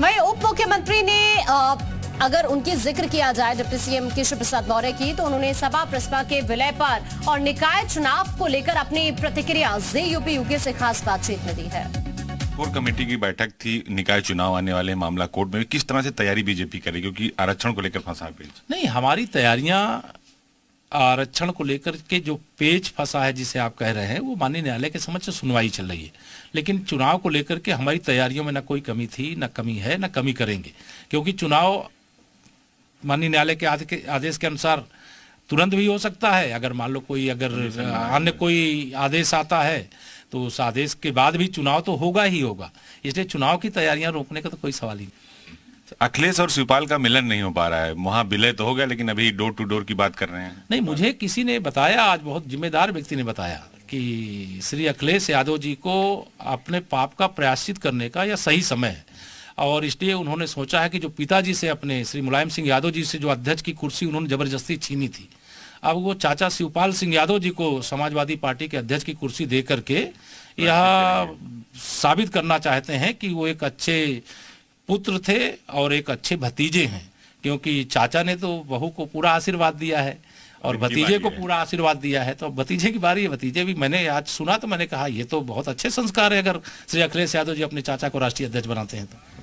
वही उप मुख्यमंत्री ने अगर उनकी जिक्र किया जाए डिप्टी सीएम केशव प्रसाद मौर्य की तो उन्होंने सपा प्रसपा के विलय पर और निकाय चुनाव को लेकर अपनी प्रतिक्रिया जे यूपी यूके से खास बातचीत में दी है कोर कमेटी की बैठक थी निकाय चुनाव आने वाले मामला कोर्ट में किस तरह से तैयारी बीजेपी करेगी क्योंकि आरक्षण को लेकर फंसा नहीं हमारी तैयारियां आरक्षण को लेकर के जो पेच फंसा है जिसे आप कह रहे हैं वो माननीय न्यायालय के समक्ष सुनवाई चल रही है लेकिन चुनाव को लेकर के हमारी तैयारियों में ना कोई कमी थी ना कमी है ना कमी करेंगे क्योंकि चुनाव माननीय न्यायालय के आदेश के अनुसार तुरंत भी हो सकता है अगर मान लो कोई अगर अन्य कोई आदेश आता है तो उस आदेश के बाद भी चुनाव तो होगा ही होगा इसलिए चुनाव की तैयारियां रोकने का तो कोई सवाल ही नहीं अखिलेश और शिवपाल का मिलन नहीं हो पा रहा है वहाँ विलय तो हो गया लेकिन अभी डोर टू डोर की बात कर रहे हैं नहीं मुझे किसी ने बताया आज बहुत जिम्मेदार व्यक्ति ने बताया कि श्री अखिलेश यादव जी को अपने पाप का प्रयासित करने का यह सही समय है और इसलिए उन्होंने सोचा है कि जो पिताजी से अपने श्री मुलायम सिंह यादव जी से जो अध्यक्ष की कुर्सी उन्होंने जबरदस्ती छीनी थी अब वो चाचा शिवपाल सिंह यादव जी को समाजवादी पार्टी के अध्यक्ष की कुर्सी दे करके यह साबित करना चाहते हैं कि वो एक अच्छे पुत्र थे और एक अच्छे भतीजे हैं क्योंकि चाचा ने तो बहू को पूरा आशीर्वाद दिया है और भतीजे को पूरा आशीर्वाद दिया है तो भतीजे की बारी है भतीजे भी मैंने आज सुना तो मैंने कहा ये तो बहुत अच्छे संस्कार है अगर श्री अखिलेश यादव जी अपने चाचा को राष्ट्रीय अध्यक्ष बनाते हैं तो